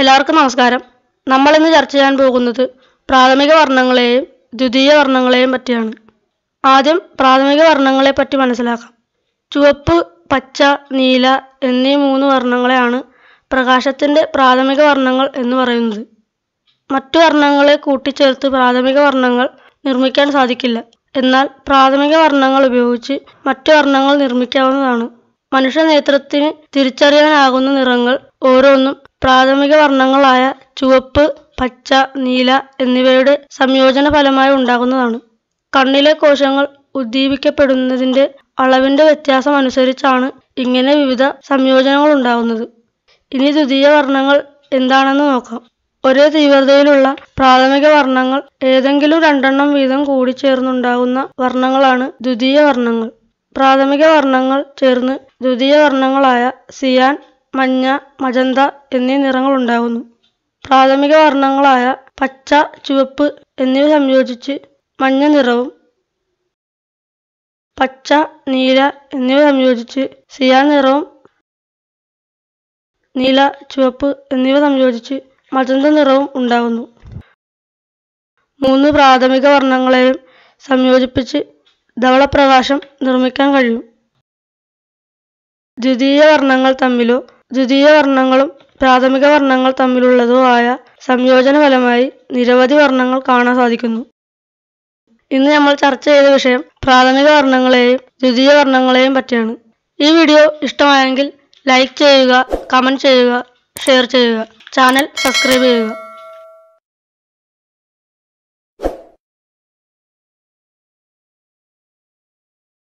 എല്ലാവർക്കും നമസ്കാരം നമ്മൾ ഇന്ന് ചർച്ച ചെയ്യാൻ പോകുന്നത് പ്രാഥമിക വർണ്ണങ്ങളെയും ദ്വിതീയ വർണ്ണങ്ങളെയും പറ്റിയാണ് ആദ്യം പ്രാഥമിക വർണ്ണങ്ങളെ പറ്റി മനസ്സിലാക്കാം ചുവപ്പ് പച്ച നീല എന്നീ മൂന്ന് വർണ്ണങ്ങളെയാണ് പ്രകാശത്തിൻ്റെ പ്രാഥമിക വർണ്ണങ്ങൾ എന്ന് പറയുന്നത് മറ്റു വർണ്ണങ്ങളെ കൂട്ടിച്ചേർത്ത് പ്രാഥമിക വർണ്ണങ്ങൾ നിർമ്മിക്കാൻ സാധിക്കില്ല എന്നാൽ പ്രാഥമിക വർണ്ണങ്ങൾ ഉപയോഗിച്ച് മറ്റു വർണ്ണങ്ങൾ നിർമ്മിക്കാവുന്നതാണ് മനുഷ്യ നേത്രത്തിന് തിരിച്ചറിയാനാകുന്ന നിറങ്ങൾ ഓരോന്നും പ്രാഥമിക വർണ്ണങ്ങളായ ചുവപ്പ് പച്ച നീല എന്നിവയുടെ സംയോജന ഫലമായി ഉണ്ടാകുന്നതാണ് കണ്ണിലെ കോശങ്ങൾ ഉദ്ദീപിക്കപ്പെടുന്നതിന്റെ അളവിന്റെ വ്യത്യാസം അനുസരിച്ചാണ് ഇങ്ങനെ വിവിധ സംയോജനങ്ങൾ ഉണ്ടാകുന്നത് ഇനി ദ്വിതീയ വർണ്ണങ്ങൾ എന്താണെന്ന് നോക്കാം ഒരേ തീവ്രതയിലുള്ള പ്രാഥമിക വർണ്ണങ്ങൾ ഏതെങ്കിലും രണ്ടെണ്ണം വീതം കൂടി ചേർന്നുണ്ടാകുന്ന വർണ്ണങ്ങളാണ് ദ്വിതീയ വർണ്ണങ്ങൾ പ്രാഥമിക വർണ്ണങ്ങൾ ചേർന്ന് ദ്വിതീയ വർണ്ണങ്ങളായ സിയാൻ മഞ്ഞ മജന്ത എന്നീ നിറങ്ങൾ ഉണ്ടാകുന്നു പ്രാഥമിക വർണ്ണങ്ങളായ പച്ച ചുവപ്പ് എന്നിവ സംയോജിച്ച് മഞ്ഞ നിറവും പച്ച നീല എന്നിവ സംയോജിച്ച് സിയാ നിറവും നീല ചുവപ്പ് എന്നിവ സംയോജിച്ച് മജന്ത നിറവും ഉണ്ടാകുന്നു മൂന്ന് പ്രാഥമിക വർണ്ണങ്ങളെയും സംയോജിപ്പിച്ച് ധവളപ്രകാശം നിർമ്മിക്കാൻ കഴിയും ദ്വിതീയ വർണ്ണങ്ങൾ തമ്മിലോ ദ്വിതീയ വർണ്ണങ്ങളും പ്രാഥമിക വർണ്ണങ്ങൾ തമ്മിലുള്ളതോ ആയ സംയോജന ഫലമായി നിരവധി വർണ്ണങ്ങൾ കാണാൻ സാധിക്കുന്നു ഇന്ന് നമ്മൾ ചർച്ച ചെയ്ത വിഷയം പ്രാഥമിക വർണ്ണങ്ങളെയും ദ്വിതീയ വർണ്ണങ്ങളെയും പറ്റിയാണ് ഈ വീഡിയോ ഇഷ്ടമായെങ്കിൽ ലൈക്ക് ചെയ്യുക കമൻറ്റ് ചെയ്യുക ഷെയർ ചെയ്യുക ചാനൽ സബ്സ്ക്രൈബ് ചെയ്യുക